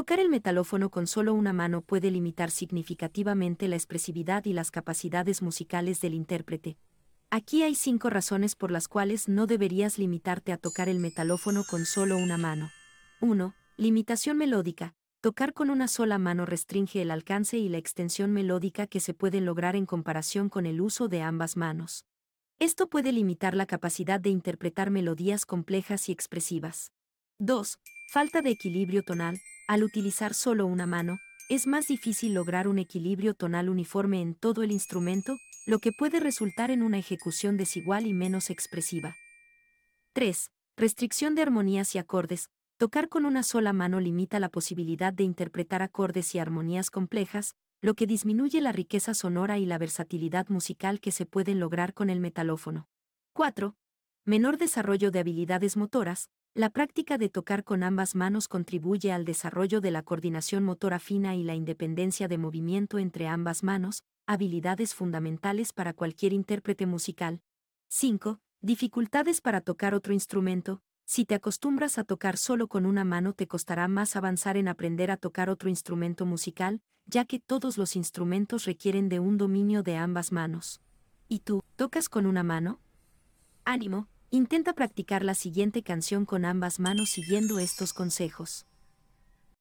Tocar el metalófono con solo una mano puede limitar significativamente la expresividad y las capacidades musicales del intérprete. Aquí hay cinco razones por las cuales no deberías limitarte a tocar el metalófono con solo una mano. 1. Limitación melódica. Tocar con una sola mano restringe el alcance y la extensión melódica que se pueden lograr en comparación con el uso de ambas manos. Esto puede limitar la capacidad de interpretar melodías complejas y expresivas. 2. Falta de equilibrio tonal al utilizar solo una mano, es más difícil lograr un equilibrio tonal uniforme en todo el instrumento, lo que puede resultar en una ejecución desigual y menos expresiva. 3. Restricción de armonías y acordes. Tocar con una sola mano limita la posibilidad de interpretar acordes y armonías complejas, lo que disminuye la riqueza sonora y la versatilidad musical que se pueden lograr con el metalófono. 4. Menor desarrollo de habilidades motoras. La práctica de tocar con ambas manos contribuye al desarrollo de la coordinación motora fina y la independencia de movimiento entre ambas manos, habilidades fundamentales para cualquier intérprete musical. 5. Dificultades para tocar otro instrumento. Si te acostumbras a tocar solo con una mano te costará más avanzar en aprender a tocar otro instrumento musical, ya que todos los instrumentos requieren de un dominio de ambas manos. ¿Y tú, tocas con una mano? Ánimo, Intenta practicar la siguiente canción con ambas manos siguiendo estos consejos.